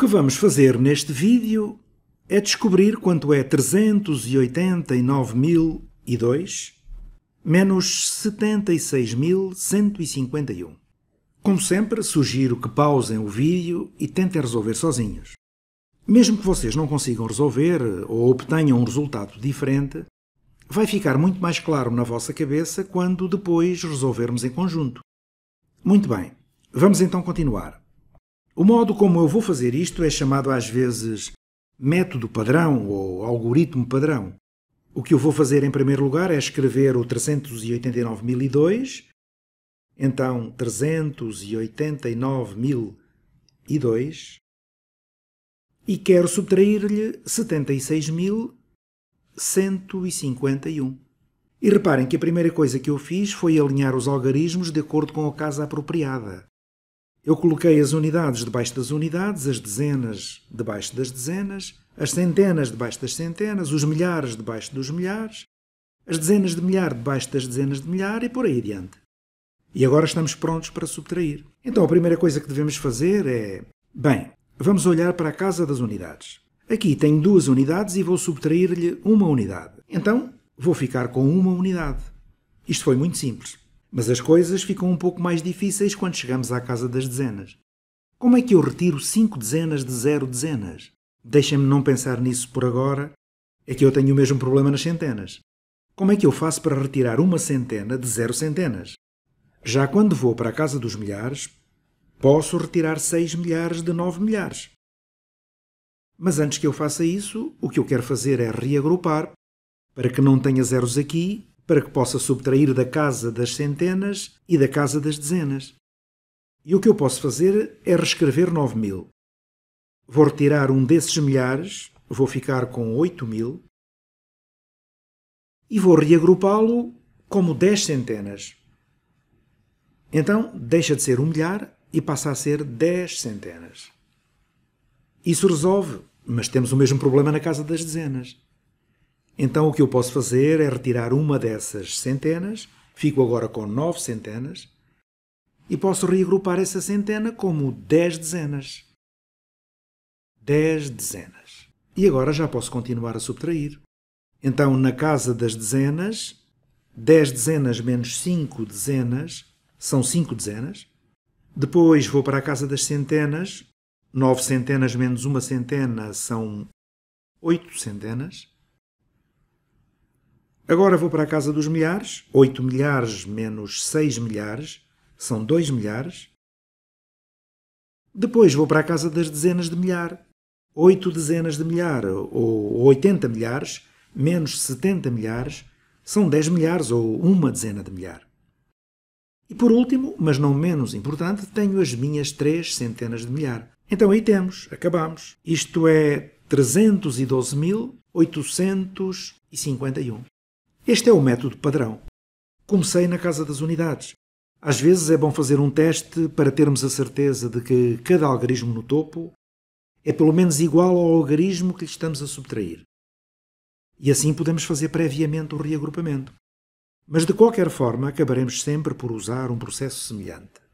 que vamos fazer neste vídeo é descobrir quanto é 389.002 menos 76.151. Como sempre, sugiro que pausem o vídeo e tentem resolver sozinhos. Mesmo que vocês não consigam resolver ou obtenham um resultado diferente, vai ficar muito mais claro na vossa cabeça quando depois resolvermos em conjunto. Muito bem, vamos então continuar. O modo como eu vou fazer isto é chamado às vezes método padrão ou algoritmo padrão. O que eu vou fazer em primeiro lugar é escrever o 389.002, então 389.002, e quero subtrair-lhe 76.151. E reparem que a primeira coisa que eu fiz foi alinhar os algarismos de acordo com a casa apropriada. Eu coloquei as unidades debaixo das unidades, as dezenas debaixo das dezenas, as centenas debaixo das centenas, os milhares debaixo dos milhares, as dezenas de milhar debaixo das dezenas de milhar e por aí adiante. E agora estamos prontos para subtrair. Então a primeira coisa que devemos fazer é. Bem, vamos olhar para a casa das unidades. Aqui tenho duas unidades e vou subtrair-lhe uma unidade. Então vou ficar com uma unidade. Isto foi muito simples. Mas as coisas ficam um pouco mais difíceis quando chegamos à casa das dezenas. Como é que eu retiro cinco dezenas de zero dezenas? Deixem-me não pensar nisso por agora. É que eu tenho o mesmo problema nas centenas. Como é que eu faço para retirar uma centena de zero centenas? Já quando vou para a casa dos milhares, posso retirar seis milhares de nove milhares. Mas antes que eu faça isso, o que eu quero fazer é reagrupar para que não tenha zeros aqui para que possa subtrair da casa das centenas e da casa das dezenas. E o que eu posso fazer é reescrever 9 mil. Vou retirar um desses milhares, vou ficar com 8 mil, e vou reagrupá-lo como 10 centenas. Então, deixa de ser um milhar e passa a ser 10 centenas. Isso resolve, mas temos o mesmo problema na casa das dezenas. Então o que eu posso fazer é retirar uma dessas centenas, fico agora com nove centenas, e posso reagrupar essa centena como dez dezenas. Dez dezenas. E agora já posso continuar a subtrair. Então, na casa das dezenas, 10 dezenas menos 5 dezenas são 5 dezenas. Depois vou para a casa das centenas, 9 centenas menos uma centena são 8 centenas. Agora vou para a casa dos milhares. 8 milhares menos 6 milhares são 2 milhares. Depois vou para a casa das dezenas de milhar. 8 dezenas de milhar ou 80 milhares menos 70 milhares são 10 milhares ou uma dezena de milhar. E por último, mas não menos importante, tenho as minhas 3 centenas de milhar. Então aí temos, acabamos. Isto é 312.851. Este é o método padrão. Comecei na Casa das Unidades. Às vezes é bom fazer um teste para termos a certeza de que cada algarismo no topo é pelo menos igual ao algarismo que lhe estamos a subtrair. E assim podemos fazer previamente o reagrupamento. Mas de qualquer forma, acabaremos sempre por usar um processo semelhante.